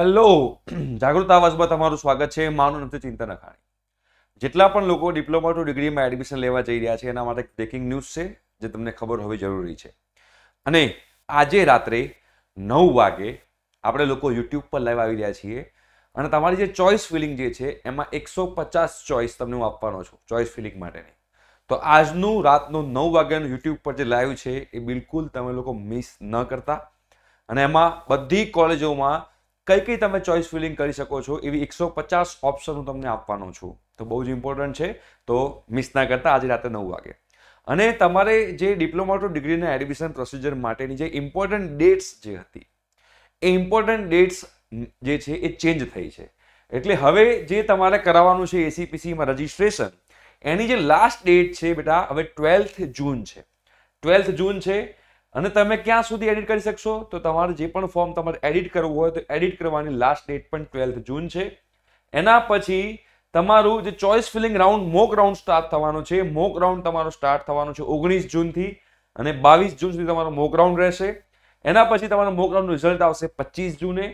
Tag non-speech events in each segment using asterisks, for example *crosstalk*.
hello *clears throat* જાગૃત આવાજમાં તમારું સ્વાગત છે મારું નામ છે ચિંતન અખાણી જેટલા પણ લોકો ડિપ્લોમા ટુ ડિગ્રીમાં એડમિશન લેવા જઈ રહ્યા છે એના માટે બ્રેકિંગ ન્યૂઝ છે જે તમને ખબર હોવી જરૂરી છે અને આજે રાત્રે નવ વાગે આપણે લોકો યુટ્યુબ પર લાઈવ આવી રહ્યા છીએ અને તમારી જે ચોઇસ ફિલિંગ જે છે એમાં એકસો પચાસ ચોઇસ તમને હું આપવાનો છું ચોઇસ ફિલિંગ માટેની તો આજનું રાતનું નવ વાગ્યાનું યુટ્યુબ પર જે લાઈવ છે એ બિલકુલ તમે લોકો મિસ ન કરતા અને એમાં બધી કોલેજોમાં કઈ કઈ તમે ચોઇસ ફિલિંગ કરી શકો છો એવી એકસો પચાસ ઓપ્શન હું તમને આપવાનો છું તો બહુ જ ઇમ્પોર્ટન્ટ છે તો મિસ ના કરતા આજે રાતે નવ વાગે અને તમારે જે ડિપ્લોમા ટુ ડિગ્રીના એડમિશન પ્રોસિજર માટેની જે ઇમ્પોર્ટન્ટ ડેટ્સ જે હતી એ ઇમ્પોર્ટન્ટ ડેટ્સ જે છે એ ચેન્જ થઈ છે એટલે હવે જે તમારે કરાવવાનું છે એસીપીસીમાં રજિસ્ટ્રેશન એની જે લાસ્ટ ડેટ છે બેટા હવે ટ્વેલ્થ જૂન છે ટ્વેલ્થ જૂન છે અને તમે ક્યાં સુધી એડિટ કરી શકશો તો તમારે જે પણ ફોર્મ તમારે એડિટ કરવું હોય તો એડિટ કરવાની લાસ્ટ ડેટ પણ ટ્વેલ્થ જૂન છે એના પછી તમારું જે choice filling round mock round start થવાનો છે મોક રાઉન્ડ તમારો સ્ટાર્ટ થવાનો છે ઓગણીસ જૂનથી અને બાવીસ જૂન સુધી તમારો મોક રાઉન્ડ રહેશે એના પછી તમારો મોક રાઉન્ડનું રિઝલ્ટ આવશે પચીસ જૂને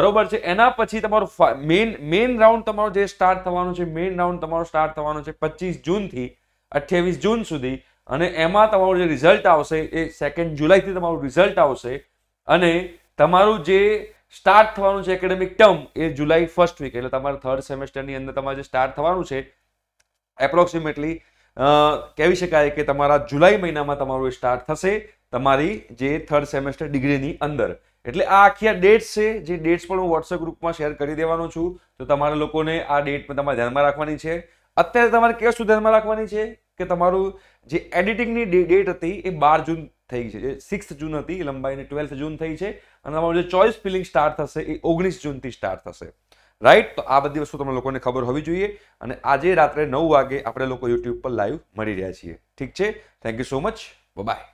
બરોબર છે એના પછી તમારો મેઇન મેઇન રાઉન્ડ તમારો જે સ્ટાર્ટ થવાનો છે મેઇન રાઉન્ડ તમારો સ્ટાર્ટ થવાનો છે પચીસ જૂનથી અઠ્યાવીસ જૂન સુધી અને એમાં તમારું જે રિઝલ્ટ આવશે એ સેકન્ડ જુલાઈથી તમારું રિઝલ્ટ આવશે અને તમારું જે સ્ટાર્ટ થવાનું છે એકેડેમિક ટર્મ એ જુલાઈ ફર્સ્ટ વીક એટલે તમારે થર્ડ સેમેસ્ટરની અંદર તમારે જે સ્ટાર્ટ થવાનું છે એપ્રોક્સિમેટલી કહેવી શકાય કે તમારા જુલાઈ મહિનામાં તમારું સ્ટાર્ટ થશે તમારી જે થર્ડ સેમેસ્ટર ડિગ્રીની અંદર એટલે આ આખી આ ડેટ્સ છે જે ડેટ્સ પણ હું વોટ્સએપ ગ્રુપમાં શેર કરી દેવાનો છું તો તમારા લોકોને આ ડેટ પણ તમારે ધ્યાનમાં રાખવાની છે અત્યારે તમારે કેસ શું ધ્યાનમાં રાખવાની છે કે તમારું જે એડિટિંગની ડેટ હતી એ બાર જૂન થઈ છે જે સિક્સ જૂન હતી એ લંબાઈને ટ્વેલ્થ જૂન થઈ છે અને તમારું જે ચોઈસ ફિલિંગ સ્ટાર્ટ થશે એ ઓગણીસ જૂનથી સ્ટાર્ટ થશે રાઈટ તો આ બધી વસ્તુ તમને લોકોને ખબર હોવી જોઈએ અને આજે રાત્રે નવ વાગે આપણે લોકો યુટ્યુબ પર લાઈવ મળી રહ્યા છીએ ઠીક છે thank you so much by